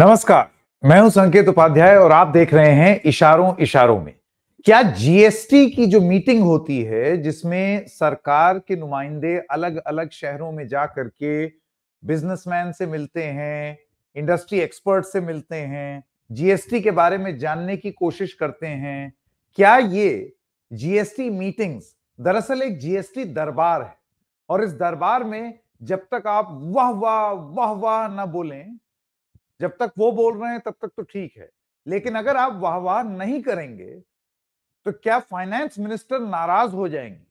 नमस्कार मैं हूं संकेत उपाध्याय और आप देख रहे हैं इशारों इशारों में क्या जीएसटी की जो मीटिंग होती है जिसमें सरकार के नुमाइंदे अलग अलग शहरों में जा करके बिजनेसमैन से मिलते हैं इंडस्ट्री एक्सपर्ट से मिलते हैं जीएसटी के बारे में जानने की कोशिश करते हैं क्या ये जीएसटी मीटिंग्स दरअसल एक जीएसटी दरबार है और इस दरबार में जब तक आप वाह वाह वाह वाह ना बोलें जब तक वो बोल रहे हैं तब तक तो ठीक है लेकिन अगर आप वाह वाह नहीं करेंगे तो क्या फाइनेंस मिनिस्टर नाराज हो जाएंगी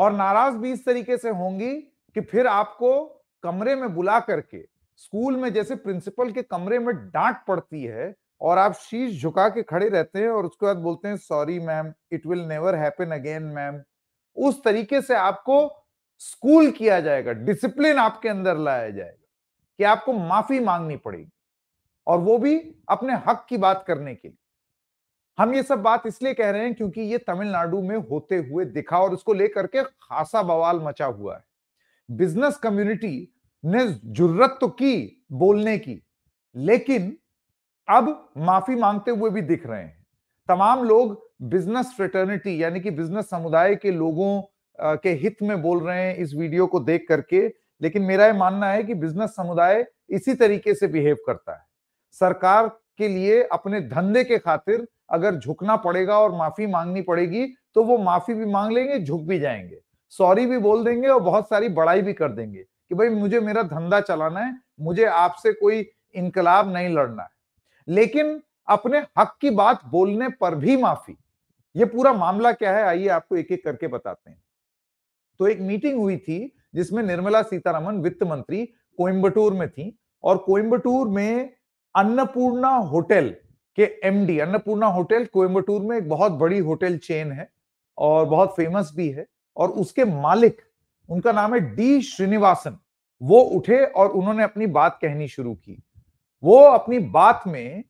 और नाराज भी इस तरीके से होंगी कि फिर आपको कमरे में बुला करके स्कूल में जैसे प्रिंसिपल के कमरे में डांट पड़ती है और आप शीश झुका के खड़े रहते हैं और उसके बाद बोलते हैं sorry ma'am it will never happen again ma'am उस तरीके से आपको स्कूल किया जाएगा डिसिप्लिन आपके अंदर लाया जाएगा कि आपको माफी मांगनी पड़ेगी और वो भी अपने हक की बात करने के लिए हम ये सब बात इसलिए कह रहे हैं क्योंकि ये तमिलनाडु में होते हुए दिखा और उसको लेकर के खासा बवाल मचा हुआ है बिजनेस कम्युनिटी ने जुर्रत तो की बोलने की लेकिन अब माफी मांगते हुए भी दिख रहे हैं तमाम लोग बिजनेस फ्रेटर्निटी यानी कि बिजनेस समुदाय के लोगों के हित में बोल रहे हैं इस वीडियो को देख करके लेकिन मेरा ये मानना है कि बिजनेस समुदाय इसी तरीके से बिहेव करता है सरकार के लिए अपने धंधे के खातिर अगर झुकना पड़ेगा और माफी मांगनी पड़ेगी तो वो माफी भी मांग लेंगे झुक भी जाएंगे सॉरी भी बोल देंगे और बहुत सारी बड़ाई भी कर देंगे कि भाई मुझे मेरा धंधा चलाना है मुझे आपसे कोई इनकलाब नहीं लड़ना है लेकिन अपने हक की बात बोलने पर भी माफी ये पूरा मामला क्या है आइए आपको एक एक करके बताते हैं तो एक मीटिंग हुई थी जिसमें निर्मला सीतारमन वित्त मंत्री कोयम्बटूर में थी और कोयम्बटूर में अन्नपूर्णा होटल के एमडी अन्नपूर्णा होटल कोयम्बटूर में एक बहुत बड़ी होटल चेन है और बहुत फेमस भी है और उसके मालिक उनका नाम है डी श्रीनिवासन वो उठे और उन्होंने अपनी बात कहनी शुरू की वो अपनी बात में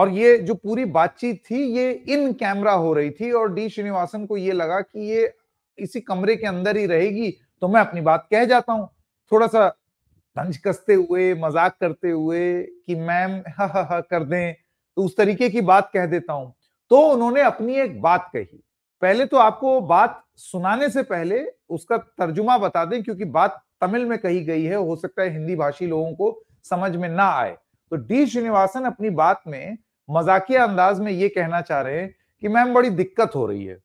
और ये जो पूरी बातचीत थी ये इन कैमरा हो रही थी और डी श्रीनिवासन को ये लगा कि ये इसी कमरे के अंदर ही रहेगी तो मैं अपनी बात कह जाता हूँ थोड़ा सा तंज कसते हुए मजाक करते हुए कि मैम हा हा हा कर दें तो उस तरीके की बात कह देता हूं तो उन्होंने अपनी एक बात कही पहले तो आपको बात सुनाने से पहले उसका तर्जुमा बता दें क्योंकि बात तमिल में कही गई है हो सकता है हिंदी भाषी लोगों को समझ में ना आए तो डी श्रीनिवासन अपनी बात में मजाकिया अंदाज में ये कहना चाह रहे हैं कि मैम बड़ी दिक्कत हो रही है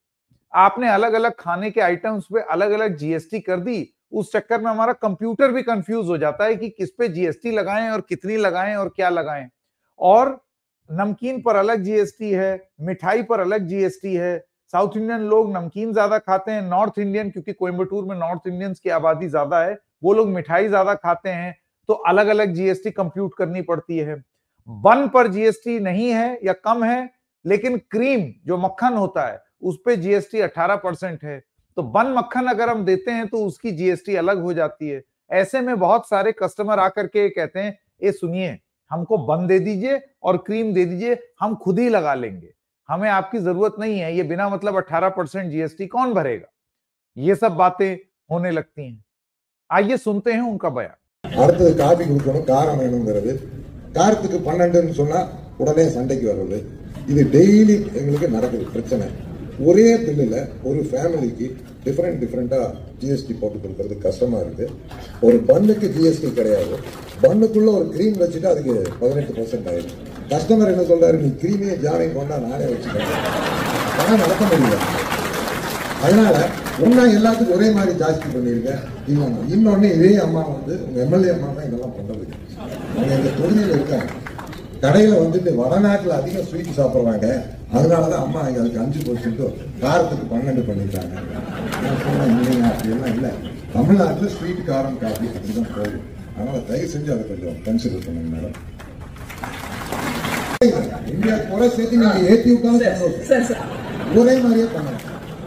आपने अलग अलग खाने के आइटम्स पे अलग अलग जीएसटी कर दी उस चक्कर में हमारा कंप्यूटर भी कंफ्यूज हो जाता है कि किस पे जीएसटी लगाएं और कितनी लगाएं और क्या लगाएं और नमकीन पर अलग जीएसटी है मिठाई पर अलग जीएसटी है साउथ इंडियन लोग नमकीन ज्यादा खाते हैं नॉर्थ इंडियन क्योंकि कोयम्बटूर में नॉर्थ इंडियंस की आबादी ज्यादा है वो लोग मिठाई ज्यादा खाते हैं तो अलग अलग जीएसटी कंप्यूट करनी पड़ती है बन पर जीएसटी नहीं है या कम है लेकिन क्रीम जो मक्खन होता है उस पर जीएसटी अठारह परसेंट है तो बन मक्खन अगर हम देते हैं तो उसकी जीएसटी अलग हो जाती है ऐसे में बहुत सारे कस्टमर आकर के कहते हैं ये सुनिए हमको बन दे दीजिए और क्रीम दे दीजिए हम खुद ही लगा लेंगे हमें आपकी जरूरत नहीं है ये बिना मतलब 18 परसेंट जीएसटी कौन भरेगा ये सब बातें होने लगती हैं आइए सुनते हैं उनका बयान कार्तिक पन्न கொடுக்கணும் காரம் வேணுங்கிறது ஒரே பில்லில் ஒரு ஃபேமிலிக்கு டிஃப்ரெண்ட் டிஃப்ரெண்ட்டாக ஜிஎஸ்டி போட்டு கொடுக்கறது கஷ்டமாக இருக்குது ஒரு பண்ணுக்கு ஜிஎஸ்டி கிடையாது பண்ணுக்குள்ளே ஒரு க்ரீம் வச்சுட்டு அதுக்கு பதினெட்டு பர்சன்ட் ஆயிடுது கஸ்டமர் என்ன சொல்கிறாரு நீ க்ரீமையே ஜானை கொண்டா நானே வச்சுக்கிறேன் ஆனால் நடத்த முடியல அதனால் ஒன்றா எல்லாத்துக்கும் ஒரே மாதிரி ஜாஸ்தி பண்ணியிருக்கேன் இல்லாமல் இன்னொன்று இதே அம்மா வந்து உங்கள் எம்எல்ஏ அம்மா தான் இதெல்லாம் பண்ணுறது அவங்க எங்கள் தொகுதியில் இருக்காங்க கடையில் வந்துட்டு வடநாட்டில் அதிகம் ஸ்வீட் சாப்பிட்றாங்க அதனால தான் அம்மா இங்கே அதுக்கு அஞ்சு போச்சுட்டு காரத்துக்கு பன்னெண்டு பண்ணிட்டாங்க இல்லைங்க அப்படியெல்லாம் இல்லை தமிழ்நாட்டில் ஸ்வீட் காரம் காப்பி அப்படி தான் போகுது அதனால் தயவு செஞ்சு அதை கொஞ்சம் கன்சிடர் பண்ணுங்க மேடம் இந்தியா குறை சேர்த்து நீங்கள் ஏற்றி விட்டாலும் ஒரே மாதிரியே பண்ணணும்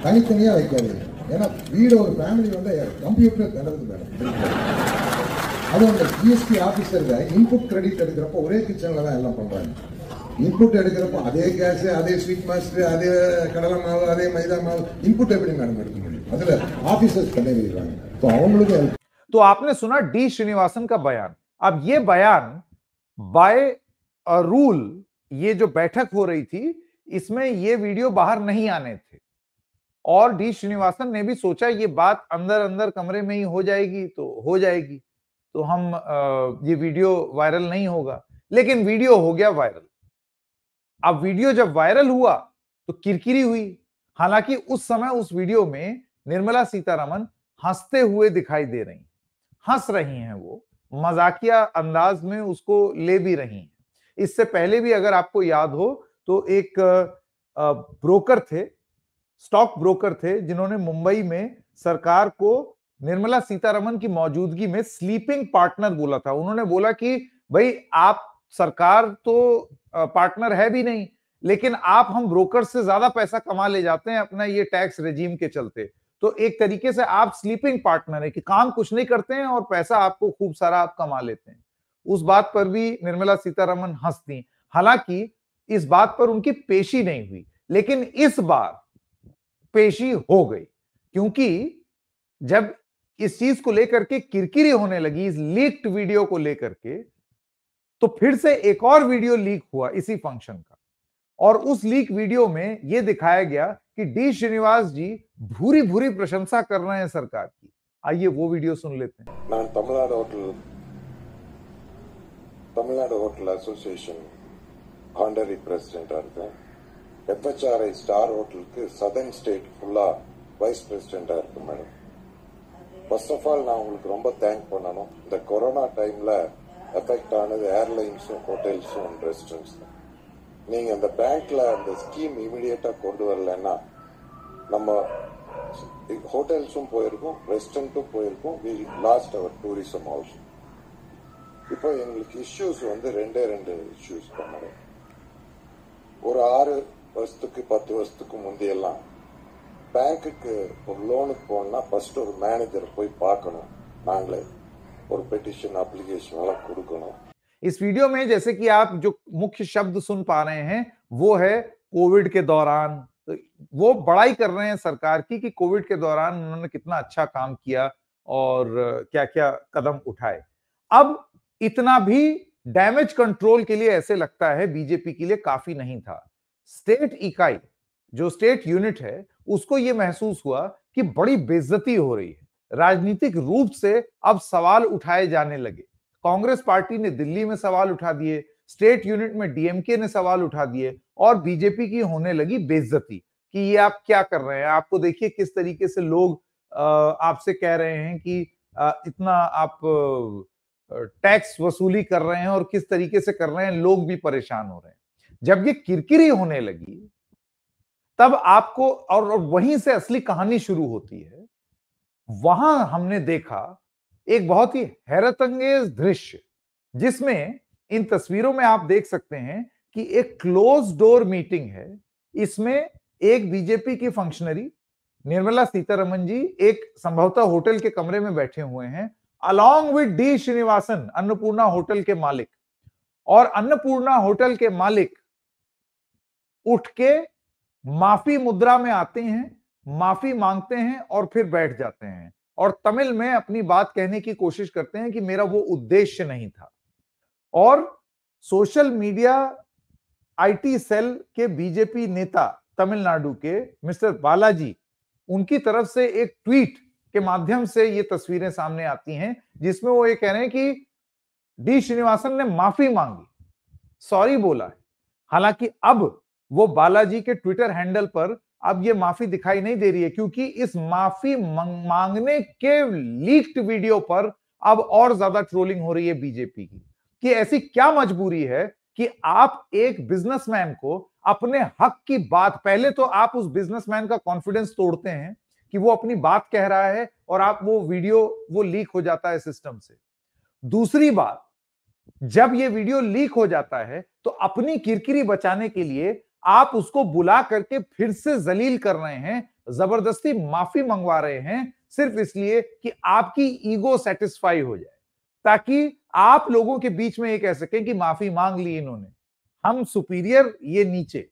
தனித்தனியாக வைக்காது ஏன்னா வீடு ஒரு ஃபேமிலி வந்து கம்ப்யூட்டர் கிடக்குது மேடம் అది ఒక GST ఆఫీసర్ గారు ఇన్పుట్ క్రెడిట్ తీసుకున్నప్పుడు ఒకే కిచెన్ లో అలా అలాంపం వాడుతారు ఇన్పుట్ తీసుకున్నప్పుడు అదే గ్యాస్ అదే స్వీట్ మాస్టర్ అదే కలల మావు అదే మైదా మావు ఇన్పుట్ వేడింగ్ అనుకుంటుంది మొదల ఆఫీసర్స్ కనేవిరుగా తో ఆప్నే సునా డి శ్రీనివాసన్ కా బయాన్ ఆ బయాన్ బై అ రూల్ యే జో బైఠక్ హో رہی थी इसमें ये वीडियो बाहर नहीं आने थे और डी श्रीनिवासन ने भी सोचा ये बात अंदर अंदर कमरे में ही हो जाएगी तो हो जाएगी तो हम ये वीडियो वायरल नहीं होगा लेकिन वीडियो हो गया वायरल अब वीडियो जब वायरल हुआ तो किरकिरी हुई हालांकि उस समय उस वीडियो में निर्मला सीतारमन हंसते हुए दिखाई दे रही हंस रही हैं वो मजाकिया अंदाज में उसको ले भी रही हैं इससे पहले भी अगर आपको याद हो तो एक ब्रोकर थे स्टॉक ब्रोकर थे जिन्होंने मुंबई में सरकार को निर्मला सीतारमन की मौजूदगी में स्लीपिंग पार्टनर बोला था उन्होंने बोला कि भाई आप सरकार तो पार्टनर है भी नहीं लेकिन आप हम ब्रोकर से ज्यादा पैसा कमा ले जाते हैं अपना ये टैक्स रेजीम के चलते तो एक तरीके से आप स्लीपिंग पार्टनर है कि काम कुछ नहीं करते हैं और पैसा आपको खूब सारा आप कमा लेते हैं उस बात पर भी निर्मला सीतारमन हंसती हालांकि इस बात पर उनकी पेशी नहीं हुई लेकिन इस बार पेशी हो गई क्योंकि जब इस चीज को लेकर के किरकिरी होने लगी इस लीक्ड वीडियो को लेकर के तो फिर से एक और वीडियो लीक हुआ इसी फंक्शन का और उस लीक वीडियो में यह दिखाया गया कि डी श्रीनिवास जी भूरी भूरी प्रशंसा कर रहे हैं सरकार की आइए वो वीडियो सुन लेते हैं ना Tamil Nadu hotel Tamil Nadu hotel association honorary president association हैं பிரசிடென்டா स्टार होटल के ஹோட்டலுக்கு स्टेट फुला वाइस प्रेसिडेंट பிரசிடென்டா हैं मैडम ஃபர்ஸ்ட் ஆஃப் ஆல் நான் உங்களுக்கு ரொம்ப தேங்க் பண்ணணும் இந்த கொரோனா டைமில் எஃபெக்ட் ஆனது ஏர்லைன்ஸும் ஹோட்டல்ஸும் அண்ட் ரெஸ்டாரண்ட்ஸ் தான் நீங்கள் இந்த பேங்க்கில் அந்த ஸ்கீம் இமீடியட்டாக கொண்டு வரலன்னா நம்ம ஹோட்டல்ஸும் போயிருக்கோம் ரெஸ்டாரண்ட்டும் போயிருக்கோம் we last hour tourism also இப்போ எங்களுக்கு இஷ்யூஸ் வந்து ரெண்டே ரெண்டு இஷ்யூஸ் பண்ணுறோம் ஒரு ஆறு வருஷத்துக்கு பத்து வருஷத்துக்கு முந்தையெல்லாம் बैंक के பேங்க்குக்கு ஒரு லோனுக்கு போகணும்னா ஃபர்ஸ்ட் ஒரு மேனேஜரை போய் பார்க்கணும் नांगले और पेटिशन एप्लीकेशन वाला कर கொடுக்கணும் इस वीडियो में जैसे कि आप जो मुख्य शब्द सुन पा रहे हैं वो है कोविड के दौरान तो वो बड़ाई कर रहे हैं सरकार की कि कोविड के दौरान उन्होंने कितना अच्छा काम किया और क्या क्या कदम उठाए अब इतना भी डैमेज कंट्रोल के लिए ऐसे लगता है बीजेपी के लिए काफी नहीं था स्टेट इकाई जो स्टेट यूनिट है उसको ये महसूस हुआ कि बड़ी बेजती हो रही है राजनीतिक रूप से अब सवाल उठाए जाने लगे कांग्रेस पार्टी ने दिल्ली में सवाल उठा दिए स्टेट यूनिट में डीएमके ने सवाल उठा दिए और बीजेपी की होने लगी बेजती कि ये आप क्या कर रहे हैं आपको देखिए किस तरीके से लोग आपसे कह रहे हैं कि इतना आप टैक्स वसूली कर रहे हैं और किस तरीके से कर रहे हैं लोग भी परेशान हो रहे हैं जब ये किरकिरी होने लगी तब आपको और, वहीं से असली कहानी शुरू होती है वहां हमने देखा एक बहुत ही हैरत अंगेज दृश्य जिसमें इन तस्वीरों में आप देख सकते हैं कि एक क्लोज डोर मीटिंग है इसमें एक बीजेपी की फंक्शनरी निर्मला सीतारमन जी एक संभवतः होटल के कमरे में बैठे हुए हैं along with D Srinivasan Annapoorna hotel के मालिक और अन्नपूर्णा होटल के मालिक उठ के माफी मुद्रा में आते हैं माफी मांगते हैं और फिर बैठ जाते हैं और तमिल में अपनी बात कहने की कोशिश करते हैं कि मेरा वो उद्देश्य नहीं था और सोशल मीडिया आईटी सेल के बीजेपी नेता तमिलनाडु के मिस्टर बालाजी उनकी तरफ से एक ट्वीट के माध्यम से ये तस्वीरें सामने आती हैं जिसमें वो ये कह रहे हैं कि डी श्रीनिवासन ने माफी मांगी सॉरी बोला है हालांकि अब वो बालाजी के ट्विटर हैंडल पर अब ये माफी दिखाई नहीं दे रही है क्योंकि इस माफी मांगने के लीक्ड वीडियो पर अब और ज्यादा ट्रोलिंग हो रही है बीजेपी की कि ऐसी क्या मजबूरी है कि आप एक बिजनेसमैन को अपने हक की बात पहले तो आप उस बिजनेसमैन का कॉन्फिडेंस तोड़ते हैं कि वो अपनी बात कह रहा है और आप वो वीडियो वो लीक हो जाता है सिस्टम से दूसरी बात जब ये वीडियो लीक हो जाता है तो अपनी किरकिरी बचाने के लिए आप उसको बुला करके फिर से जलील कर रहे हैं जबरदस्ती माफी मंगवा रहे हैं सिर्फ इसलिए कि आपकी ईगो सेटिस्फाई हो जाए ताकि आप लोगों के बीच में ये कह सकें कि माफी मांग ली इन्होंने हम सुपीरियर ये नीचे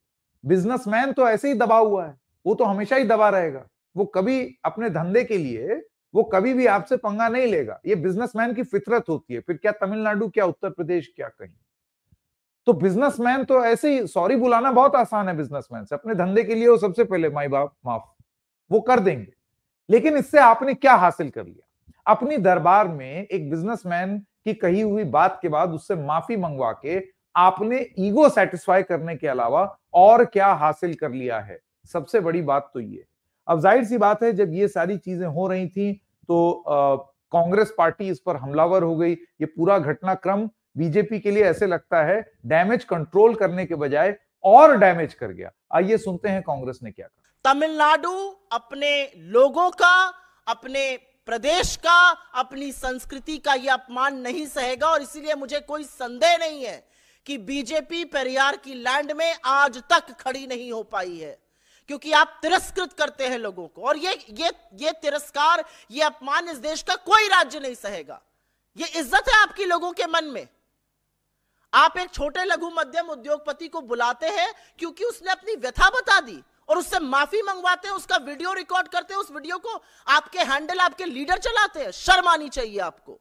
बिजनेसमैन तो ऐसे ही दबा हुआ है वो तो हमेशा ही दबा रहेगा वो कभी अपने धंधे के लिए वो कभी भी आपसे पंगा नहीं लेगा ये बिजनेसमैन की फितरत होती है फिर क्या तमिलनाडु क्या उत्तर प्रदेश क्या कहीं तो बिजनेसमैन तो ऐसे ही सॉरी बुलाना बहुत आसान है बिजनेसमैन से अपने धंधे के लिए वो सबसे पहले माई बाप माफ वो कर देंगे लेकिन इससे आपने क्या हासिल कर लिया अपनी दरबार में एक बिजनेसमैन की कही हुई बात के बाद उससे माफी मंगवा के आपने ईगो सेटिस्फाई करने के अलावा और क्या हासिल कर लिया है सबसे बड़ी बात तो ये अब जाहिर सी बात है जब ये सारी चीजें हो रही थी तो कांग्रेस पार्टी इस पर हमलावर हो गई ये पूरा घटनाक्रम बीजेपी के लिए ऐसे लगता है डैमेज कंट्रोल करने के बजाय और डैमेज कर गया आइए सुनते हैं कांग्रेस ने क्या कहा तमिलनाडु अपने लोगों का अपने प्रदेश का अपनी संस्कृति का यह अपमान नहीं सहेगा और इसीलिए मुझे कोई संदेह नहीं है कि बीजेपी पेरियार की लैंड में आज तक खड़ी नहीं हो पाई है क्योंकि आप तिरस्कृत करते हैं लोगों को और ये ये ये तिरस्कार ये अपमान इस देश का कोई राज्य नहीं सहेगा ये इज्जत है आपकी लोगों के मन में आप एक छोटे लघु मध्यम उद्योगपति को बुलाते हैं क्योंकि उसने अपनी व्यथा बता दी और उससे माफी मंगवाते हैं उसका वीडियो रिकॉर्ड करते हैं उस वीडियो को आपके हैंडल आपके लीडर चलाते हैं शर्म आनी चाहिए आपको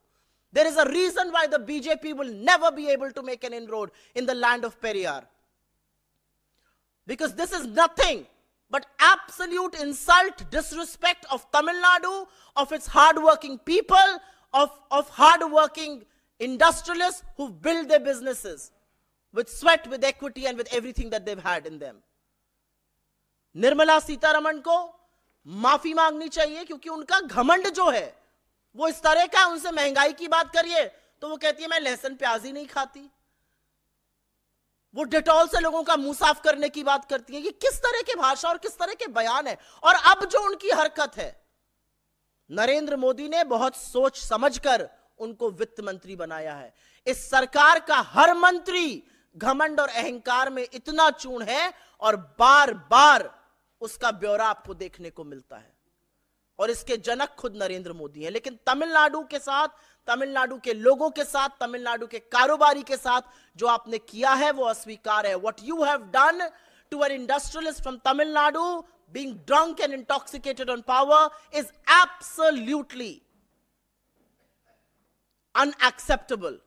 there is a reason why the BJP will never be able to make an inroad in the land of Periyar this is nothing but but insult disrespect of Tamil Nadu of its hard working people of of hard working Industrialists who build their businesses with sweat, with equity, and with everything that they've had in them. Nirmala Sitaraman ko माफी मांगनी चाहिए क्योंकि उनका घमंड जो है वो इस तरह का उनसे महंगाई की बात करिए तो वो कहती है मैं लहसुन प्याज ही नहीं खाती वो डिटॉल से लोगों का मुंह साफ करने की बात करती है कि किस तरह के भाषा और किस तरह के बयान है और अब जो उनकी हरकत है नरेंद्र मोदी ने बहुत सोच समझकर उनको वित्त मंत्री बनाया है इस सरकार का हर मंत्री घमंड और अहंकार में इतना चूण है और बार बार उसका ब्यौरा आपको देखने को मिलता है और इसके जनक खुद नरेंद्र मोदी हैं लेकिन तमिलनाडु के साथ तमिलनाडु के लोगों के साथ तमिलनाडु के कारोबारी के साथ जो आपने किया है वो अस्वीकार है what you have done to uh industrialist from Tamil Nadu being drunk and intoxicated on power is absolutely unacceptable.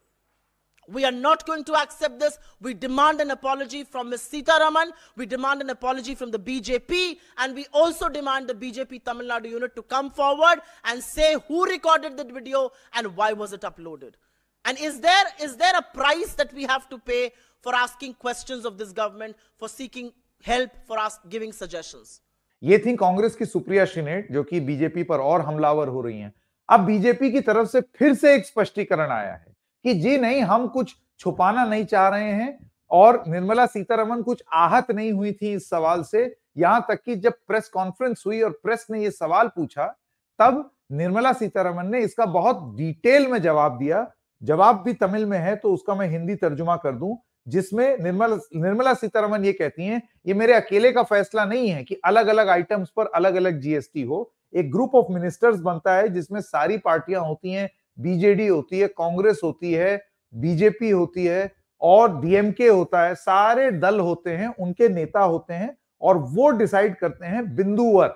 We are not going to accept this. We demand an apology from Ms. Raman. We demand an apology from the BJP. And we also demand the BJP Tamil Nadu unit to come forward and say who recorded that video and why was it uploaded. And is there, is there a price that we have to pay for asking questions of this government, for seeking help, for us giving suggestions? ये थी कांग्रेस की सुप्रिया शिनेट जो कि BJP पर और हमलावर हो रही हैं अब बीजेपी की तरफ से फिर से एक स्पष्टीकरण आया है कि जी नहीं हम कुछ छुपाना नहीं चाह रहे हैं और निर्मला सीतारमन कुछ आहत नहीं हुई थी इस सवाल से यहां तक कि जब प्रेस कॉन्फ्रेंस हुई और प्रेस ने यह सवाल पूछा तब निर्मला सीतारमन ने इसका बहुत डिटेल में जवाब दिया जवाब भी तमिल में है तो उसका मैं हिंदी तर्जुमा कर दूं जिसमें निर्मला निर्मला सीतारमन ये कहती हैं ये मेरे अकेले का फैसला नहीं है कि अलग अलग आइटम्स पर अलग अलग जीएसटी हो एक ग्रुप ऑफ मिनिस्टर्स बनता है जिसमें सारी पार्टियां होती हैं बीजेडी होती है कांग्रेस होती है बीजेपी होती है और डीएमके होता है सारे दल होते हैं उनके नेता होते हैं और वो डिसाइड करते हैं बिंदुवर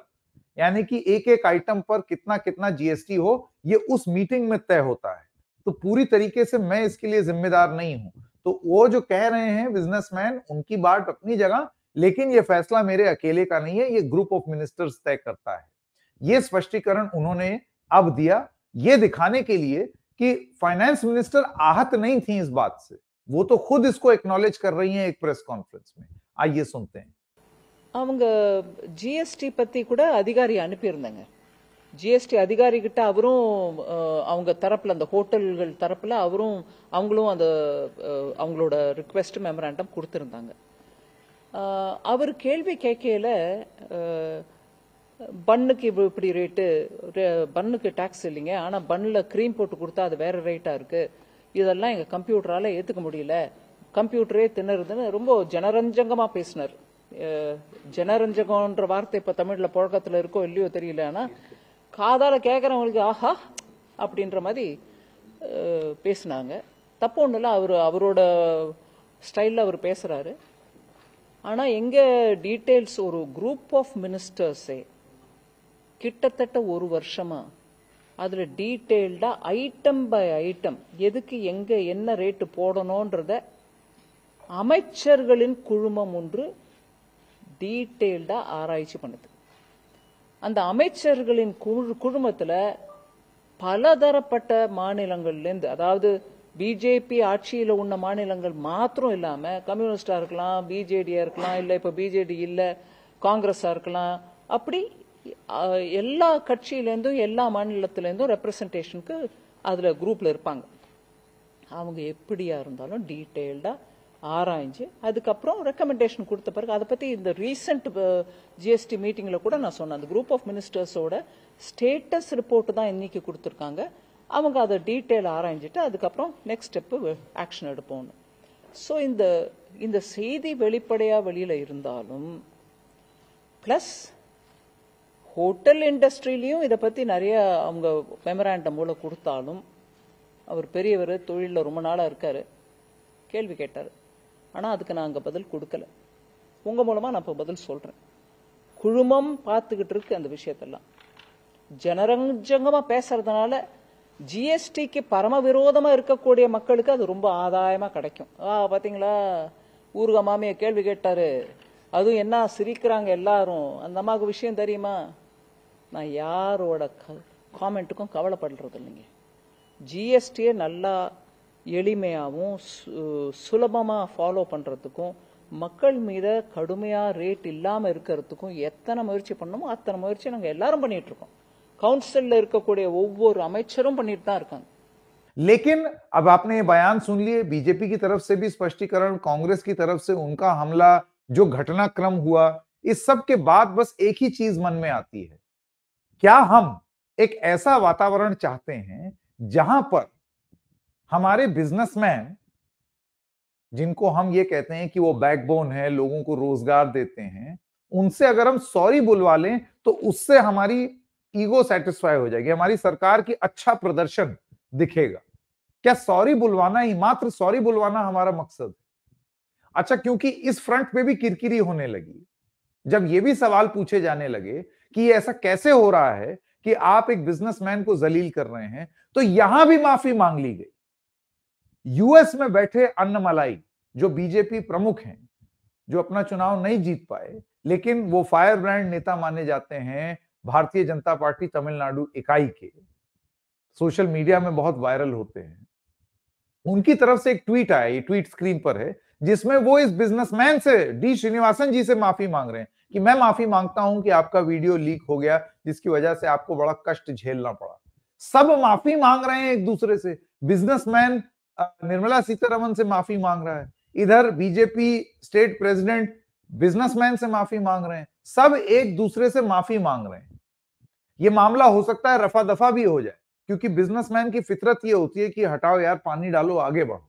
यानी कि एक एक आइटम पर कितना कितना जीएसटी हो ये उस मीटिंग में तय होता है तो पूरी तरीके से मैं इसके लिए जिम्मेदार नहीं हूं तो वो जो कह रहे हैं बिजनेसमैन उनकी बात अपनी जगह लेकिन ये फैसला मेरे अकेले का नहीं है ये ग्रुप ऑफ मिनिस्टर्स तय करता है ये स्पष्टीकरण उन्होंने अब दिया ये दिखाने के लिए कि फाइनेंस मिनिस्टर आहत नहीं थी इस बात से वो तो खुद इसको एक्नॉलेज कर रही हैं एक प्रेस कॉन्फ्रेंस में आइए सुनते हैं அவங்க ஜிஎஸ்டி பத்தி கூட அதிகாரி அனுப்பியிருந்தாங்க ஜிஎஸ்டி அதிகாரி கிட்ட அவரும் அவங்க தரப்புல அந்த ஹோட்டல்கள் தரப்புல அவரும் அவங்களும் அந்த அவங்களோட ரிக்வெஸ்ட் மெமராண்டம் கொடுத்திருந்தாங்க அவர் கேள்வி கேட்கையில பண்ணுக்கு இப்போ இப்படி ரேட்டு பண்ணுக்கு டேக்ஸ் இல்லைங்க ஆனால் பன்னில் க்ரீம் போட்டு கொடுத்தா அது வேறு ரேட்டாக இருக்குது இதெல்லாம் எங்கள் கம்ப்யூட்டரால் ஏற்றுக்க முடியல கம்ப்யூட்டரே திணறுதுன்னு ரொம்ப ஜனரஞ்சகமாக பேசினார் ஜனரஞ்சகம்ன்ற வார்த்தை இப்போ தமிழில் புழக்கத்தில் இருக்கோ இல்லையோ தெரியல ஆனால் காதால் கேட்குறவங்களுக்கு ஆஹா அப்படின்ற மாதிரி பேசினாங்க தப்பு ஒன்றும் இல்லை அவர் அவரோட ஸ்டைலில் அவர் பேசுகிறாரு ஆனால் எங்கே டீட்டெயில்ஸ் ஒரு குரூப் ஆஃப் மினிஸ்டர்ஸே கிட்டத்தட்ட ஒரு வருஷமாக அதில் டீட்டெயில்டாக ஐட்டம் பை ஐட்டம் எதுக்கு எங்கே என்ன ரேட்டு போடணுன்றத அமைச்சர்களின் குழுமம் ஒன்று டீட்டெயில்டாக ஆராய்ச்சி பண்ணுது அந்த அமைச்சர்களின் குழு குழுமத்தில் பலதரப்பட்ட மாநிலங்கள்லேருந்து அதாவது பிஜேபி ஆட்சியில் உள்ள மாநிலங்கள் மாத்திரம் இல்லாமல் கம்யூனிஸ்டாக இருக்கலாம் பிஜேடியாக இருக்கலாம் இல்லை இப்போ பிஜேடி இல்லை காங்கிரஸாக இருக்கலாம் அப்படி எல்லா கட்சியிலேருந்தும் எல்லா மாநிலத்திலேருந்தும் ரெப்ரசன்டேஷனுக்கு அதில் குரூப்பில் இருப்பாங்க அவங்க எப்படியா இருந்தாலும் டீட்டெயில்டாக ஆராய்ஞ்சு அதுக்கப்புறம் ரெக்கமெண்டேஷன் கொடுத்த பிறகு அதை பற்றி இந்த ரீசெண்ட் ஜிஎஸ்டி மீட்டிங்கில் கூட நான் சொன்னேன் அந்த குரூப் ஆஃப் மினிஸ்டர்ஸோட ஸ்டேட்டஸ் ரிப்போர்ட் தான் இன்னைக்கு கொடுத்துருக்காங்க அவங்க அதை டீட்டெயில் ஆராய்ஞ்சிட்டு அதுக்கப்புறம் நெக்ஸ்ட் ஸ்டெப்பு ஆக்ஷன் எடுப்போம்னு ஸோ இந்த இந்த செய்தி வெளிப்படையாக வெளியில் இருந்தாலும் ப்ளஸ் ஹோட்டல் இண்டஸ்ட்ரியிலையும் இதை பற்றி நிறைய அவங்க மெமராண்டம் மூலம் கொடுத்தாலும் அவர் பெரியவர் தொழிலில் ரொம்ப நாளாக இருக்கார் கேள்வி கேட்டார் ஆனால் அதுக்கு நான் அங்கே பதில் கொடுக்கல உங்கள் மூலமாக நான் இப்போ பதில் சொல்கிறேன் குழுமம் பார்த்துக்கிட்டு இருக்கு அந்த விஷயத்தெல்லாம் ஜனரஞ்சங்கமாக பேசுறதுனால ஜிஎஸ்டிக்கு பரம விரோதமாக இருக்கக்கூடிய மக்களுக்கு அது ரொம்ப ஆதாயமாக கிடைக்கும் ஆ பார்த்தீங்களா ஊருக மாமியை கேள்வி கேட்டார் அதுவும் என்ன சிரிக்கிறாங்க எல்லாரும் அந்த அம்மாவுக்கு விஷயம் தெரியுமா ನಯಾರ ಓಡ ಕಾಮೆಂಟ್ ಕೂ ಕವಳಪಡ್ರುತಲ್ಲೆ ಜಿಎಸ್‌ಟಿ ಎಲ್ಲಾ ಎಳಿಮೆಯಾವೂ ಸುಲಭಮಾ ಫಾಲೋ ಮಾಡ್ರತಕ್ಕೆ ಮಕ್ಕಳ್ ಮೇದ ಕಡುಮೆಯಾ ರೇಟ್ ಇಲ್ಲಾ ಮಿರಕ್ರತಕ್ಕೆ ಎತ್ತನ ಮರ್ಚೆ பண்ணೋಮ ಅತ್ತನ ಮರ್ಚೆ ನಗೆ ಎಲ್ಲರೂ ಮಾಡಿ ಇಟ್ರು ಕೌನ್ಸಿಲ್ ಲೇ ಇರಕ ಕೂಡಿಯೆ ಒವೊರು ಅಮೆಚರಂ ಮಾಡಿ ಇರ್ತಾ ಇರಂ ಲೇಕಿನ್ ಅಬ್ ಆಪ್ನೆ ಬಯಾನ್ ಸುನ್ ಲಿಯೇ ಬಿಜೆಪಿ ಕಿ ತರಫ್ ಸೆ ಬಿ ಸ್ಪಷ್ಟಿಕರಣ ಕಾಂಗ್ರೆಸ್ ಕಿ ತರಫ್ ಸೆ ಉನ್ಕಾ ಹಮ್ಲಾ ಜೋ ಘಟನಾ ಕ್ರಮ ہوا ಇಸ್ ಸಬ್ ಕೆ ಬಾದ್ ಬಸ್ ಏಕ್ ಹಿ ಚೀಜ್ ಮನ್ ಮೇ ಆತಿ ಹೈ क्या हम एक ऐसा वातावरण चाहते हैं जहां पर हमारे बिजनेसमैन जिनको हम ये कहते हैं कि वो बैकबोन है लोगों को रोजगार देते हैं उनसे अगर हम सॉरी बुलवा लें तो उससे हमारी ईगो सेटिस्फाई हो जाएगी हमारी सरकार की अच्छा प्रदर्शन दिखेगा क्या सॉरी बुलवाना ही मात्र सॉरी बुलवाना हमारा मकसद है अच्छा क्योंकि इस फ्रंट पे भी किरकिरी होने लगी जब ये भी सवाल पूछे जाने लगे कि ऐसा कैसे हो रहा है कि आप एक बिजनेसमैन को जलील कर रहे हैं तो यहां भी माफी मांग ली गई यूएस में बैठे अन्नमलाई जो बीजेपी प्रमुख हैं जो अपना चुनाव नहीं जीत पाए लेकिन वो फायर ब्रांड नेता माने जाते हैं भारतीय जनता पार्टी तमिलनाडु इकाई के सोशल मीडिया में बहुत वायरल होते हैं उनकी तरफ से एक ट्वीट आया ये ट्वीट स्क्रीन पर है जिसमें वो इस बिजनेसमैन से डी श्रीनिवासन जी से माफी मांग रहे हैं कि मैं माफी मांगता हूं कि आपका वीडियो लीक हो गया जिसकी वजह से आपको बड़ा कष्ट झेलना पड़ा सब माफी मांग रहे हैं एक दूसरे से बिजनेसमैन निर्मला सीतारमन से माफी मांग रहा है इधर बीजेपी स्टेट प्रेसिडेंट बिजनेसमैन से माफी मांग रहे हैं सब एक दूसरे से माफी मांग रहे हैं ये मामला हो सकता है रफा दफा भी हो जाए क्योंकि बिजनेसमैन की फितरत ये होती है कि हटाओ यार पानी डालो आगे बढ़ो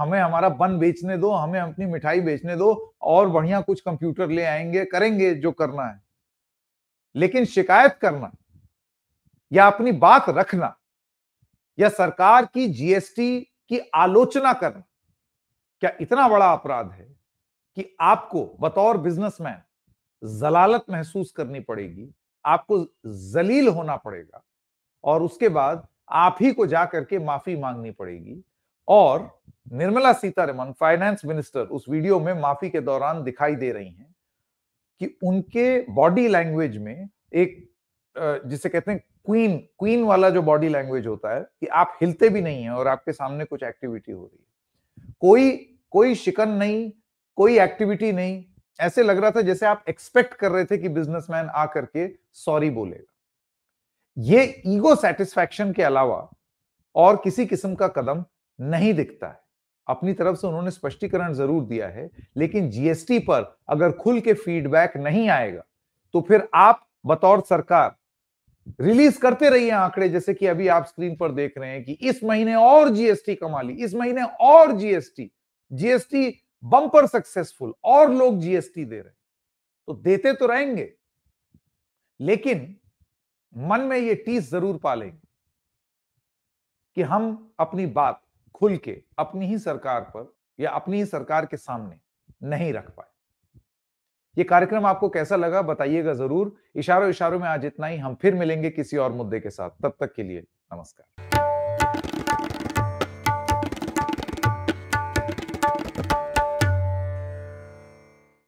हमें हमारा बन बेचने दो हमें अपनी मिठाई बेचने दो और बढ़िया कुछ कंप्यूटर ले आएंगे करेंगे जो करना है लेकिन शिकायत करना या अपनी बात रखना या सरकार की जीएसटी की आलोचना करना क्या इतना बड़ा अपराध है कि आपको बतौर बिजनेसमैन जलालत महसूस करनी पड़ेगी आपको जलील होना पड़ेगा और उसके बाद आप ही को जाकर के माफी मांगनी पड़ेगी और निर्मला सीतारमन फाइनेंस मिनिस्टर उस वीडियो में माफी के दौरान दिखाई दे रही हैं कि उनके बॉडी लैंग्वेज में एक जिसे कहते हैं क्वीन क्वीन वाला जो बॉडी लैंग्वेज होता है कि आप हिलते भी नहीं है और आपके सामने कुछ एक्टिविटी हो रही है कोई कोई शिकन नहीं कोई एक्टिविटी नहीं ऐसे लग रहा था जैसे आप एक्सपेक्ट कर रहे थे कि बिजनेसमैन आकर के सॉरी बोलेगा ये ईगो सेटिस्फैक्शन के अलावा और किसी किस्म का कदम नहीं दिखता है अपनी तरफ से उन्होंने स्पष्टीकरण जरूर दिया है लेकिन जीएसटी पर अगर खुल के फीडबैक नहीं आएगा तो फिर आप बतौर सरकार रिलीज करते रहिए आंकड़े जैसे कि अभी आप स्क्रीन पर देख रहे हैं कि इस महीने और जीएसटी कमा ली इस महीने और जीएसटी जीएसटी बंपर सक्सेसफुल और लोग जीएसटी दे रहे तो देते तो रहेंगे लेकिन मन में ये टीस जरूर पालेंगे कि हम अपनी बात खुल के अपनी ही सरकार पर या अपनी ही सरकार के सामने नहीं रख पाए ये कार्यक्रम आपको कैसा लगा बताइएगा जरूर इशारों इशारों में आज इतना ही हम फिर मिलेंगे किसी और मुद्दे के साथ तब तक के लिए नमस्कार